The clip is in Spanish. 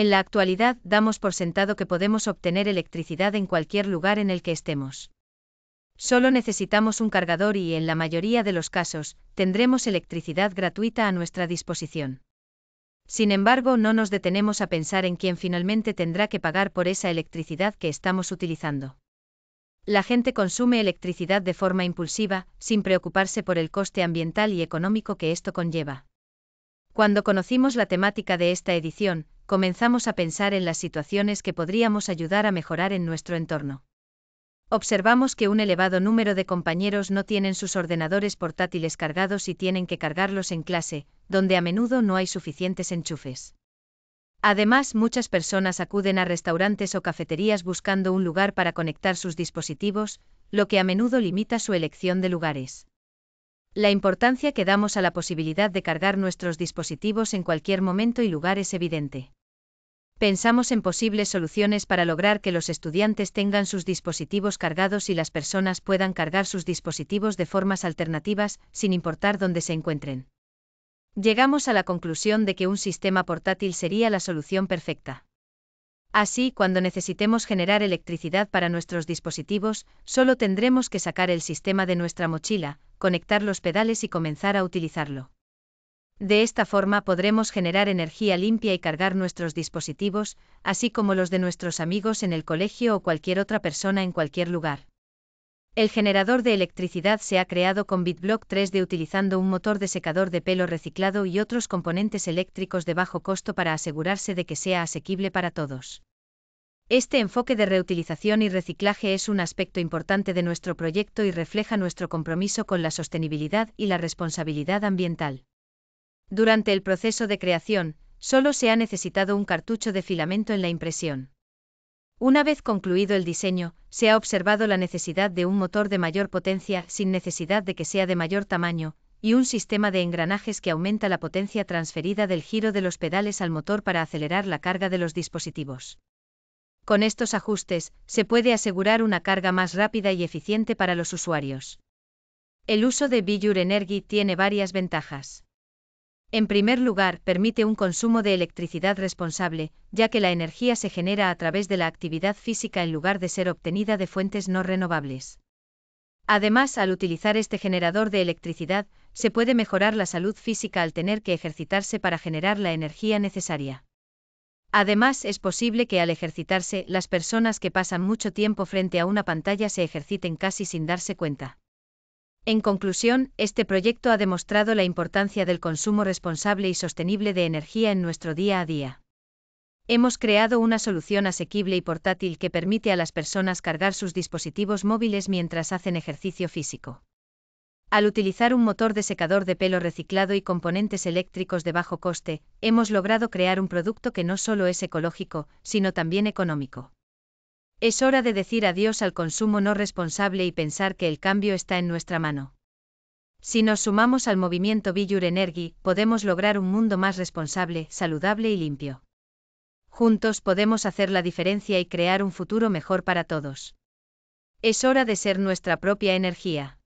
En la actualidad damos por sentado que podemos obtener electricidad en cualquier lugar en el que estemos. Solo necesitamos un cargador y, en la mayoría de los casos, tendremos electricidad gratuita a nuestra disposición. Sin embargo, no nos detenemos a pensar en quién finalmente tendrá que pagar por esa electricidad que estamos utilizando. La gente consume electricidad de forma impulsiva, sin preocuparse por el coste ambiental y económico que esto conlleva. Cuando conocimos la temática de esta edición, comenzamos a pensar en las situaciones que podríamos ayudar a mejorar en nuestro entorno. Observamos que un elevado número de compañeros no tienen sus ordenadores portátiles cargados y tienen que cargarlos en clase, donde a menudo no hay suficientes enchufes. Además, muchas personas acuden a restaurantes o cafeterías buscando un lugar para conectar sus dispositivos, lo que a menudo limita su elección de lugares. La importancia que damos a la posibilidad de cargar nuestros dispositivos en cualquier momento y lugar es evidente pensamos en posibles soluciones para lograr que los estudiantes tengan sus dispositivos cargados y las personas puedan cargar sus dispositivos de formas alternativas, sin importar dónde se encuentren. Llegamos a la conclusión de que un sistema portátil sería la solución perfecta. Así, cuando necesitemos generar electricidad para nuestros dispositivos, solo tendremos que sacar el sistema de nuestra mochila, conectar los pedales y comenzar a utilizarlo. De esta forma podremos generar energía limpia y cargar nuestros dispositivos, así como los de nuestros amigos en el colegio o cualquier otra persona en cualquier lugar. El generador de electricidad se ha creado con BitBlock 3D utilizando un motor de secador de pelo reciclado y otros componentes eléctricos de bajo costo para asegurarse de que sea asequible para todos. Este enfoque de reutilización y reciclaje es un aspecto importante de nuestro proyecto y refleja nuestro compromiso con la sostenibilidad y la responsabilidad ambiental. Durante el proceso de creación, solo se ha necesitado un cartucho de filamento en la impresión. Una vez concluido el diseño, se ha observado la necesidad de un motor de mayor potencia sin necesidad de que sea de mayor tamaño, y un sistema de engranajes que aumenta la potencia transferida del giro de los pedales al motor para acelerar la carga de los dispositivos. Con estos ajustes, se puede asegurar una carga más rápida y eficiente para los usuarios. El uso de Billure Energy tiene varias ventajas. En primer lugar, permite un consumo de electricidad responsable, ya que la energía se genera a través de la actividad física en lugar de ser obtenida de fuentes no renovables. Además, al utilizar este generador de electricidad, se puede mejorar la salud física al tener que ejercitarse para generar la energía necesaria. Además, es posible que al ejercitarse, las personas que pasan mucho tiempo frente a una pantalla se ejerciten casi sin darse cuenta. En conclusión, este proyecto ha demostrado la importancia del consumo responsable y sostenible de energía en nuestro día a día. Hemos creado una solución asequible y portátil que permite a las personas cargar sus dispositivos móviles mientras hacen ejercicio físico. Al utilizar un motor de secador de pelo reciclado y componentes eléctricos de bajo coste, hemos logrado crear un producto que no solo es ecológico, sino también económico. Es hora de decir adiós al consumo no responsable y pensar que el cambio está en nuestra mano. Si nos sumamos al movimiento Billur Energy, podemos lograr un mundo más responsable, saludable y limpio. Juntos podemos hacer la diferencia y crear un futuro mejor para todos. Es hora de ser nuestra propia energía.